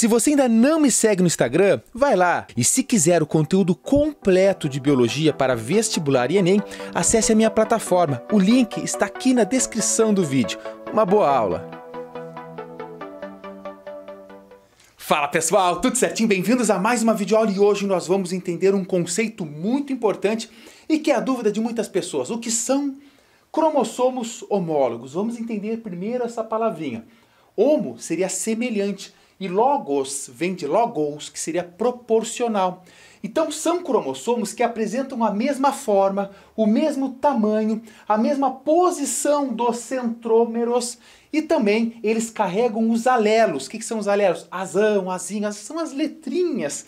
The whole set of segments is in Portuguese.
Se você ainda não me segue no Instagram, vai lá. E se quiser o conteúdo completo de biologia para vestibular e Enem, acesse a minha plataforma. O link está aqui na descrição do vídeo. Uma boa aula! Fala pessoal, tudo certinho? Bem-vindos a mais uma videoaula e hoje nós vamos entender um conceito muito importante e que é a dúvida de muitas pessoas. O que são cromossomos homólogos? Vamos entender primeiro essa palavrinha. Homo seria semelhante, e logos vem de logos, que seria proporcional. Então são cromossomos que apresentam a mesma forma, o mesmo tamanho, a mesma posição dos centrômeros e também eles carregam os alelos. O que, que são os alelos? Azão, azinho, são as letrinhas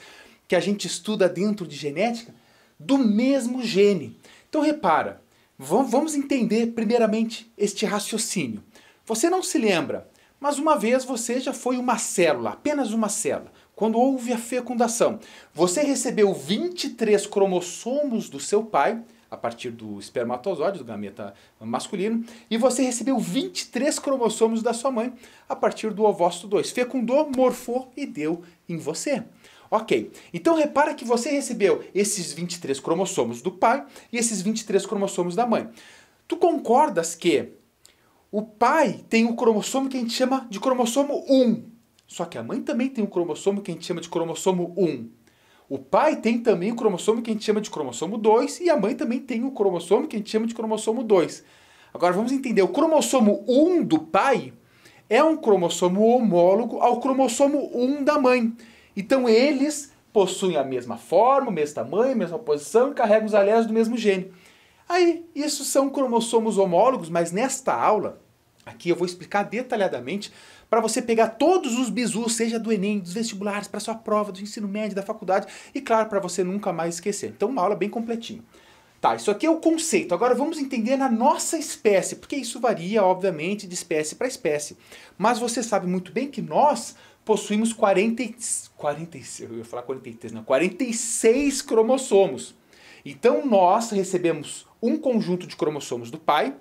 que a gente estuda dentro de genética do mesmo gene. Então repara, vamos entender primeiramente este raciocínio. Você não se lembra mas uma vez você já foi uma célula, apenas uma célula, quando houve a fecundação, você recebeu 23 cromossomos do seu pai, a partir do espermatozoide, do gameta masculino, e você recebeu 23 cromossomos da sua mãe, a partir do ovócito 2. Fecundou, morfou e deu em você. Ok, então repara que você recebeu esses 23 cromossomos do pai e esses 23 cromossomos da mãe. Tu concordas que o pai tem um cromossomo que a gente chama de cromossomo 1. Só que a mãe também tem um cromossomo que a gente chama de cromossomo 1. O pai tem também um cromossomo que a gente chama de cromossomo 2 e a mãe também tem um cromossomo que a gente chama de cromossomo 2. Agora vamos entender, o cromossomo 1 do pai é um cromossomo homólogo ao cromossomo 1 da mãe. Então eles possuem a mesma forma, o mesmo tamanho, a mesma posição e carregam os aléis do mesmo gene. Aí, isso são cromossomos homólogos, mas nesta aula, aqui eu vou explicar detalhadamente para você pegar todos os bizus, seja do Enem, dos vestibulares, para sua prova, do ensino médio, da faculdade, e claro, para você nunca mais esquecer. Então, uma aula bem completinha. Tá, isso aqui é o conceito. Agora vamos entender na nossa espécie, porque isso varia, obviamente, de espécie para espécie. Mas você sabe muito bem que nós possuímos 40, 46, eu ia falar 43, não, 46 cromossomos. Então nós recebemos um conjunto de cromossomos do pai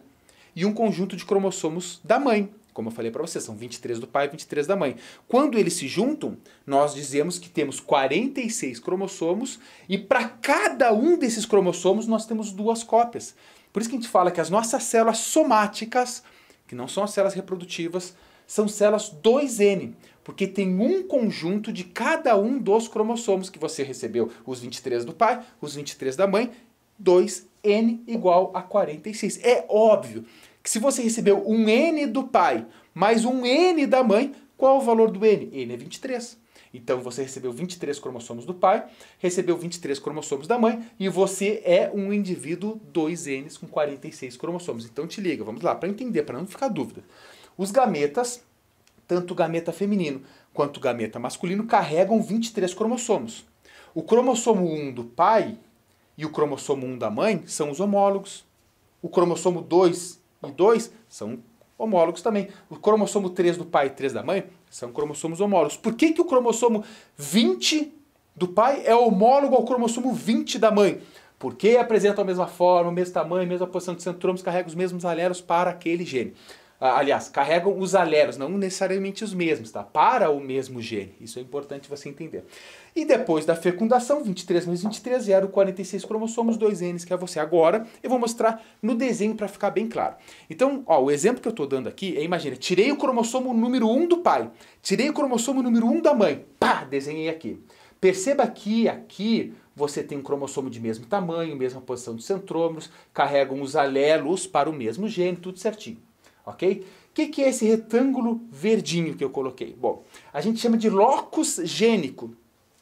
e um conjunto de cromossomos da mãe. Como eu falei para você, são 23 do pai e 23 da mãe. Quando eles se juntam, nós dizemos que temos 46 cromossomos e para cada um desses cromossomos nós temos duas cópias. Por isso que a gente fala que as nossas células somáticas, que não são as células reprodutivas, são células 2N. Porque tem um conjunto de cada um dos cromossomos que você recebeu. Os 23 do pai, os 23 da mãe, 2n igual a 46. É óbvio que se você recebeu um n do pai mais um n da mãe, qual é o valor do n? n é 23. Então você recebeu 23 cromossomos do pai, recebeu 23 cromossomos da mãe e você é um indivíduo 2 n com 46 cromossomos. Então te liga, vamos lá, para entender, para não ficar dúvida. Os gametas tanto o gameta feminino quanto o gameta masculino carregam 23 cromossomos. O cromossomo 1 do pai e o cromossomo 1 da mãe são os homólogos. O cromossomo 2 e 2 são homólogos também. O cromossomo 3 do pai e 3 da mãe são cromossomos homólogos. Por que, que o cromossomo 20 do pai é homólogo ao cromossomo 20 da mãe? Porque apresentam a mesma forma, o mesmo tamanho, a mesma posição de centromos, carrega os mesmos alérgos para aquele gene. Ah, aliás, carregam os alelos, não necessariamente os mesmos, tá? Para o mesmo gene. Isso é importante você entender. E depois da fecundação, 23 mais 23, 0, 46 cromossomos, 2Ns, que é você agora. Eu vou mostrar no desenho para ficar bem claro. Então, ó, o exemplo que eu estou dando aqui é, imagina, tirei o cromossomo número 1 do pai, tirei o cromossomo número 1 da mãe, pá, desenhei aqui. Perceba que aqui você tem um cromossomo de mesmo tamanho, mesma posição dos centrômeros, carregam os alelos para o mesmo gene, tudo certinho ok? O que, que, é esse retângulo verdinho que eu coloquei? Bom, a gente chama de locus gênico,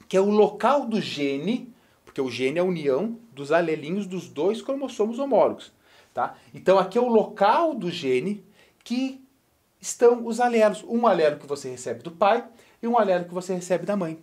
que é o local do gene, porque o gene é a união dos alelinhos dos dois cromossomos homólogos, tá? Então aqui é o local do gene que estão os alelos, um alelo que você recebe do pai e um alelo que você recebe da mãe.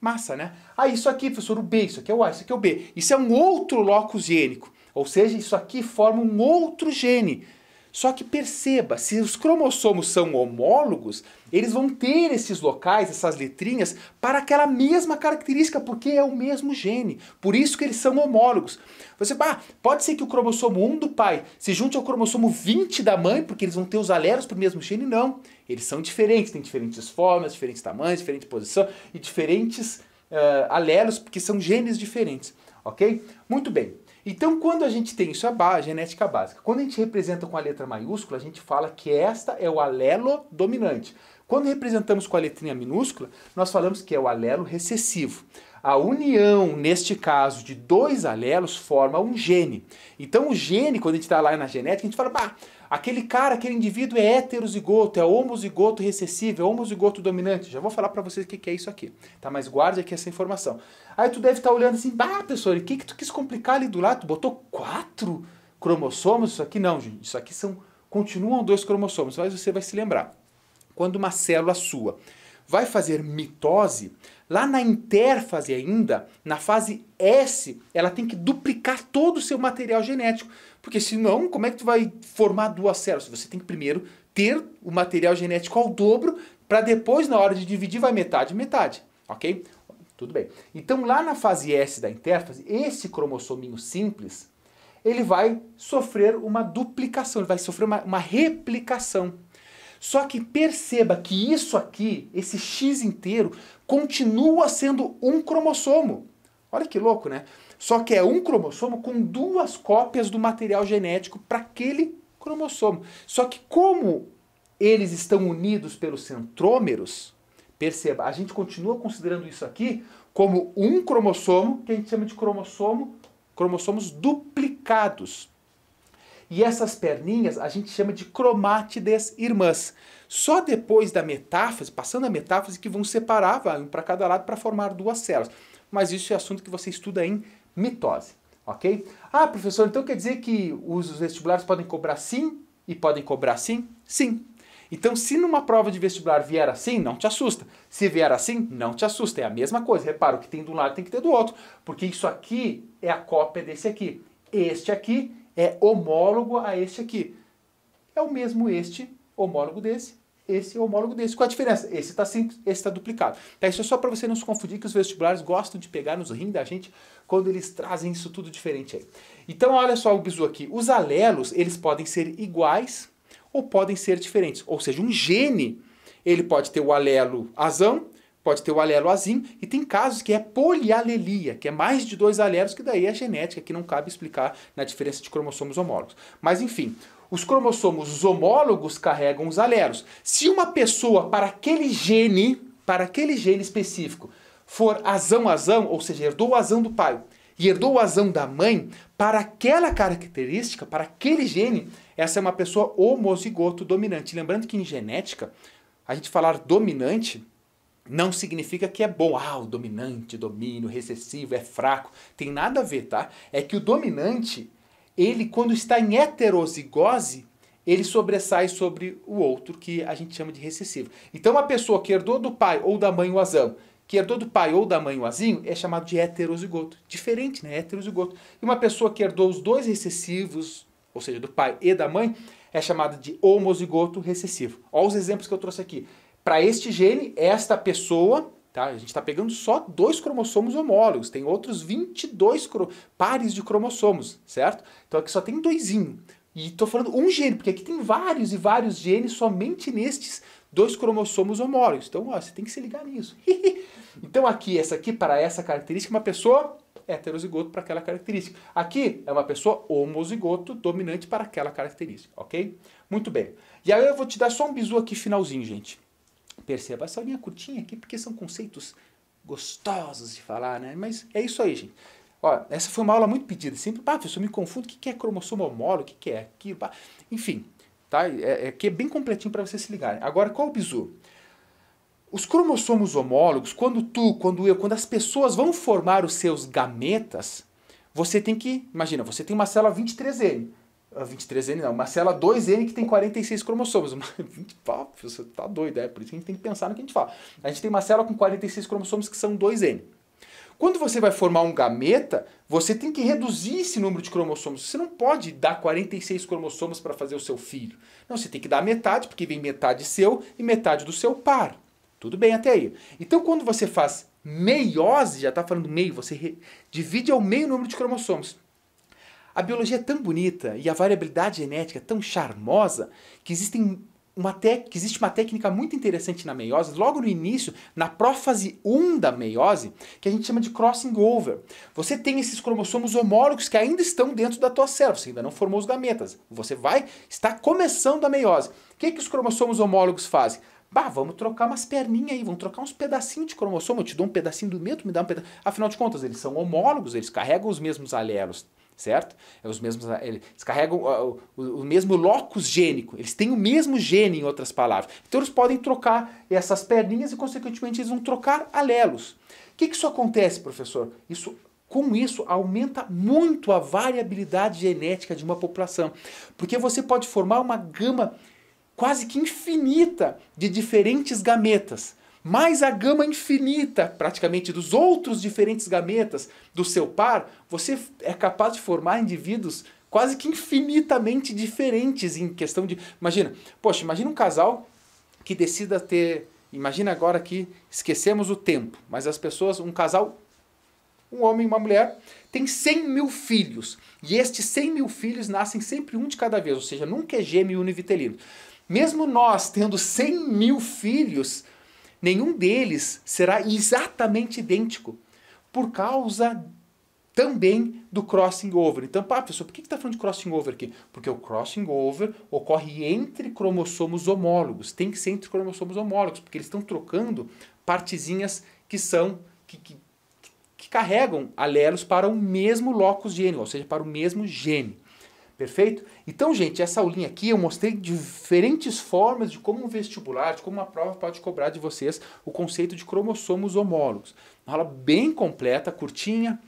Massa, né? Ah, isso aqui, professor, o B, isso aqui é o A, isso aqui é o B. Isso é um outro locus gênico, ou seja, isso aqui forma um outro gene só que perceba, se os cromossomos são homólogos, eles vão ter esses locais, essas letrinhas, para aquela mesma característica, porque é o mesmo gene. Por isso que eles são homólogos. Você, ah, pode ser que o cromossomo 1 do pai se junte ao cromossomo 20 da mãe, porque eles vão ter os alelos para o mesmo gene? Não. Eles são diferentes, têm diferentes formas, diferentes tamanhos, diferente posição e diferentes uh, alelos, porque são genes diferentes. Ok? Muito bem. Então, quando a gente tem isso, é genética básica. Quando a gente representa com a letra maiúscula, a gente fala que esta é o alelo dominante. Quando representamos com a letrinha minúscula, nós falamos que é o alelo recessivo. A união, neste caso, de dois alelos forma um gene. Então, o gene, quando a gente está lá na genética, a gente fala, bah, Aquele cara, aquele indivíduo é heterozigoto, é homozigoto recessivo, é homozigoto dominante. Já vou falar para vocês o que, é isso aqui, tá? Mas guarde aqui essa informação. Aí tu deve estar tá olhando assim, bah, professor, o que, que tu quis complicar ali do lado? Tu botou quatro cromossomos? Isso aqui não, gente. Isso aqui são, continuam dois cromossomos, mas você vai se lembrar. Quando uma célula sua vai fazer mitose, lá na interfase ainda, na fase S, ela tem que duplicar todo o seu material genético. Porque senão, como é que tu vai formar duas células? Você tem que primeiro ter o material genético ao dobro, para depois, na hora de dividir, vai metade, metade. Ok? Tudo bem. Então, lá na fase S da interfase, esse cromossominho simples, ele vai sofrer uma duplicação, ele vai sofrer uma, uma replicação. Só que perceba que isso aqui, esse X inteiro, continua sendo um cromossomo. Olha que louco, né? Só que é um cromossomo com duas cópias do material genético para aquele cromossomo. Só que como eles estão unidos pelos centrômeros, perceba, a gente continua considerando isso aqui como um cromossomo, que a gente chama de cromossomo, cromossomos duplicados. E essas perninhas a gente chama de cromátides irmãs. Só depois da metáfase, passando a metáfase, que vão separar, vai um para cada lado para formar duas células. Mas isso é assunto que você estuda em mitose, ok? Ah, professor, então quer dizer que os vestibulares podem cobrar sim e podem cobrar sim? Sim. Então, se numa prova de vestibular vier assim, não te assusta. Se vier assim, não te assusta. É a mesma coisa. Repara, o que tem de um lado tem que ter do outro. Porque isso aqui é a cópia desse aqui. Este aqui é homólogo a este aqui. É o mesmo este, homólogo desse, esse homólogo desse. Qual a diferença? Esse está simples, esse está duplicado. Tá, isso é só para você não se confundir que os vestibulares gostam de pegar nos rins da gente quando eles trazem isso tudo diferente aí. Então olha só o bizu aqui. Os alelos, eles podem ser iguais ou podem ser diferentes. Ou seja, um gene, ele pode ter o alelo azão pode ter o alelo azim e tem casos que é polialelia, que é mais de dois alelos, que daí é genética, que não cabe explicar na diferença de cromossomos homólogos. Mas enfim, os cromossomos homólogos carregam os alelos. Se uma pessoa para aquele gene, para aquele gene específico, for azão-azão, ou seja, herdou o azão do pai e herdou o azão da mãe, para aquela característica, para aquele gene, essa é uma pessoa homozigoto dominante. Lembrando que em genética, a gente falar dominante não significa que é bom. Ah, o dominante, domínio, recessivo, é fraco. Tem nada a ver, tá? É que o dominante, ele quando está em heterozigose, ele sobressai sobre o outro, que a gente chama de recessivo. Então, uma pessoa que herdou do pai ou da mãe o azão, que herdou do pai ou da mãe o azinho, é chamado de heterozigoto. Diferente, né? Heterozigoto. E uma pessoa que herdou os dois recessivos, ou seja, do pai e da mãe, é chamada de homozigoto recessivo. Olha os exemplos que eu trouxe aqui para este gene, esta pessoa, tá? A gente está pegando só dois cromossomos homólogos, tem outros 22 pares de cromossomos, certo? Então aqui só tem doisinho. E estou falando um gene, porque aqui tem vários e vários genes somente nestes dois cromossomos homólogos. Então, ó, você tem que se ligar nisso. então aqui, essa aqui para essa característica, é uma pessoa heterozigoto para aquela característica. Aqui é uma pessoa homozigoto dominante para aquela característica, ok? Muito bem. E aí eu vou te dar só um bisu aqui finalzinho, gente. Perceba, essa linha curtinha aqui, porque são conceitos gostosos de falar, né? Mas é isso aí, gente. Ó, essa foi uma aula muito pedida, sempre, pá, professor, me confundo, o que é cromossomo homólogo, o que é aquilo, pá. Enfim, tá? É, é, é bem completinho para vocês se ligarem. Agora, qual o bizu? Os cromossomos homólogos, quando tu, quando eu, quando as pessoas vão formar os seus gametas, você tem que, imagina, você tem uma célula 23M. 23N não, uma célula 2N que tem 46 cromossomos. Você tá doido, é por isso que a gente tem que pensar no que a gente fala. A gente tem uma célula com 46 cromossomos que são 2N. Quando você vai formar um gameta, você tem que reduzir esse número de cromossomos. Você não pode dar 46 cromossomos para fazer o seu filho. Não, você tem que dar metade, porque vem metade seu e metade do seu par. Tudo bem até aí. Então, quando você faz meiose, já está falando meio, você divide ao meio o número de cromossomos. A biologia é tão bonita e a variabilidade genética é tão charmosa que existem uma existe uma técnica muito interessante na meiose, logo no início, na prófase 1 da meiose, que a gente chama de crossing over. Você tem esses cromossomos homólogos que ainda estão dentro da tua célula, você ainda não formou os gametas. Você vai estar começando a meiose. O que, que os cromossomos homólogos fazem? Bah, vamos trocar umas perninhas aí, vamos trocar uns pedacinhos de cromossomo. Eu te dou um pedacinho do meu, tu me dá um pedaço. Afinal de contas, eles são homólogos, eles carregam os mesmos alelos certo? É os mesmos, ah, eles carregam ah, o, o, o, mesmo locus gênico, eles têm o mesmo gene, em outras palavras. Então eles podem trocar essas perninhas e, consequentemente, eles vão trocar alelos. O que, que isso acontece, professor? Isso, com isso, aumenta muito a variabilidade genética de uma população, porque você pode formar uma gama quase que infinita de diferentes gametas mais a gama infinita, praticamente, dos outros diferentes gametas do seu par, você é capaz de formar indivíduos quase que infinitamente diferentes em questão de. Imagina, poxa, imagina um casal que decida ter. Imagina agora que esquecemos o tempo, mas as pessoas, um casal, um homem e uma mulher, tem 100 mil filhos. E estes 100 mil filhos nascem sempre um de cada vez, ou seja, nunca é gêmeo univitelino. Mesmo nós tendo 100 mil filhos, nenhum deles será exatamente idêntico, por causa também do crossing over. Então, pá, pessoal, por que está falando de crossing over aqui? Porque o crossing over ocorre entre cromossomos homólogos, tem que ser entre cromossomos homólogos, porque eles estão trocando partezinhas que são. Que, que, que carregam alelos para o mesmo locus gênico, ou seja, para o mesmo gene. Perfeito? Então, gente, essa aulinha aqui eu mostrei diferentes formas de como um vestibular, de como uma prova pode cobrar de vocês o conceito de cromossomos homólogos. Uma aula bem completa, curtinha,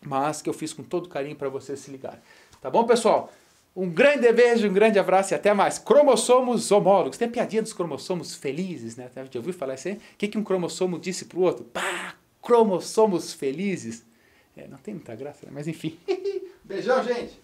mas que eu fiz com todo carinho para vocês se ligarem. Tá bom, pessoal? Um grande beijo, um grande abraço e até mais. Cromossomos homólogos. Tem a piadinha dos cromossomos felizes, né? Já ouviu falar isso aí? O que, que um cromossomo disse pro outro? Pá, cromossomos felizes. É, não tem muita graça, né? mas enfim. Beijão, gente!